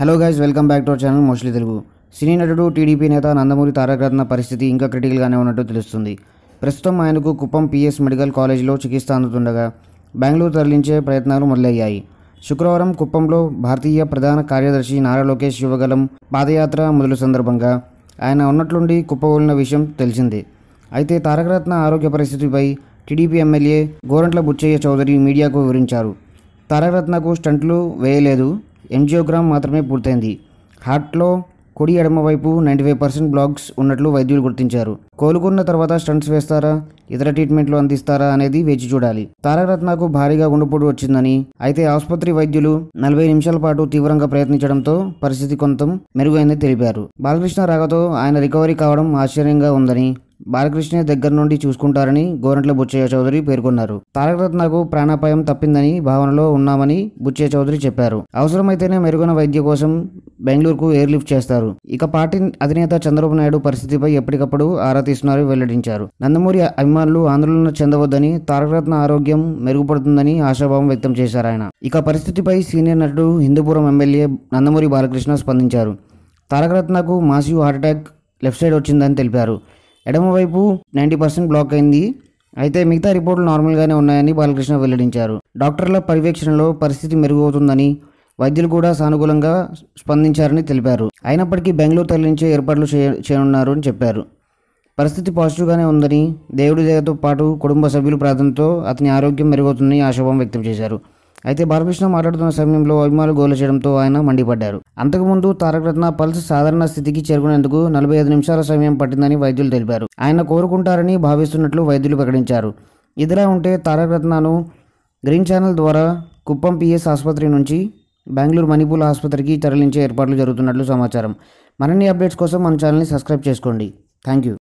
hello guys welcome back to our channel mostly Telugu సినీ నటుడు TDP నేత నందమూరి తారక రత్న పరిస్థితి ఇంకా క్రిటికల్గానే ఉన్నట్టు తెలుస్తుంది ప్రస్తుతం ఆయనకు కుప్పం పిఎస్ మెడికల్ కాలేజీలో చికిత్స అందుతుండగా బెంగళూరు తరలించే ప్రయత్నాలు మొదలయ్యాయి శుక్రవారం కుప్పంలో భారతీయ ప్రధాన కార్యదర్శి నారా లోకేష్ యువగలం పాదయాత్ర మొదలు సందర్భంగా ఆయన ఉన్నట్లుండి కుప్పగొలిన విషయం తెలిసిందే అయితే తారకరత్న ఆరోగ్య పరిస్థితిపై టీడీపీ ఎమ్మెల్యే గోరంట్ల బుచ్చయ్య చౌదరి మీడియాకు వివరించారు తారకరత్నకు స్టంట్లు వేయలేదు ఎంజియోగ్రామ్ మాత్రమే పూర్తయింది హార్ట్లో కుడి ఎడమవైపు నైంటీ ఫైవ్ పర్సెంట్ బ్లాక్స్ ఉన్నట్లు వైద్యులు గుర్తించారు కోలుకున్న తర్వాత స్టంట్స్ వేస్తారా ఇతర ట్రీట్మెంట్లు అందిస్తారా అనేది వేచి చూడాలి తారకరత్నకు భారీగా గుండెపోటు వచ్చిందని అయితే ఆసుపత్రి వైద్యులు నలభై నిమిషాల పాటు తీవ్రంగా ప్రయత్నించడంతో పరిస్థితి కొంత మెరుగైందని తెలిపారు బాలకృష్ణ రాగతో ఆయన రికవరీ కావడం ఆశ్చర్యంగా ఉందని బాలకృష్ణ దగ్గర నుండి చూసుకుంటారని గోరంట్ల బుచ్చయ్య చౌదరి పేర్కొన్నారు తారక రత్నకు ప్రాణాపాయం తప్పిందని భావనలో ఉన్నామని బుచ్చయ్య చౌదరి చెప్పారు అవసరమైతేనే మెరుగైన వైద్య కోసం బెంగళూరుకు ఎయిర్లిఫ్ట్ చేస్తారు ఇక పార్టీ అధినేత చంద్రబాబు నాయుడు పరిస్థితిపై ఎప్పటికప్పుడు ఆరా తీస్తున్నారు వెల్లడించారు నందమూరి అభిమానులు ఆందోళన చెందవద్దని తారకరత్న ఆరోగ్యం మెరుగుపడుతుందని ఆశాభావం వ్యక్తం చేశారు ఆయన ఇక పరిస్థితిపై సీనియర్ నటుడు హిందూపురం ఎమ్మెల్యే నందమూరి బాలకృష్ణ స్పందించారు తారక రత్నకు మాసివ్ హార్ట్అటాక్ లెఫ్ట్ సైడ్ వచ్చిందని తెలిపారు ఎడమవైపు నైంటీ పర్సెంట్ బ్లాక్ అయింది అయితే మిగతా రిపోర్టులు నార్మల్గానే ఉన్నాయని బాలకృష్ణ వెల్లడించారు డాక్టర్ల పర్యవేక్షణలో పరిస్థితి మెరుగవుతుందని వైద్యులు కూడా సానుకూలంగా స్పందించారని తెలిపారు అయినప్పటికీ బెంగళూరు తరలించే ఏర్పాట్లు చేయనున్నారు అని చెప్పారు పరిస్థితి పాజిటివ్గానే ఉందని దేవుడి దేవతో పాటు కుటుంబ సభ్యుల ప్రార్థనతో అతని ఆరోగ్యం మెరుగవుతుందని ఆశాభం వ్యక్తం చేశారు అయితే బాలకృష్ణ మాట్లాడుతున్న సమయంలో అభిమానులు గోల చేయడంతో ఆయన మండిపడ్డారు అంతకుముందు తారక రత్న పల్స్ సాధారణ స్థితికి చేరుకునేందుకు నలభై ఐదు నిమిషాల సమయం పట్టిందని వైద్యులు తెలిపారు ఆయన కోరుకుంటారని భావిస్తున్నట్లు వైద్యులు ప్రకటించారు ఇదిలా ఉంటే తారక రత్నను గ్రీన్ ఛానల్ ద్వారా కుప్పం పిఎస్ ఆసుపత్రి నుంచి బెంగళూరు మణిపూర్ ఆసుపత్రికి తరలించే ఏర్పాట్లు జరుగుతున్నట్లు సమాచారం మరిన్ని అప్డేట్స్ కోసం మన ఛానల్ని సబ్స్క్రైబ్ చేసుకోండి థ్యాంక్ యూ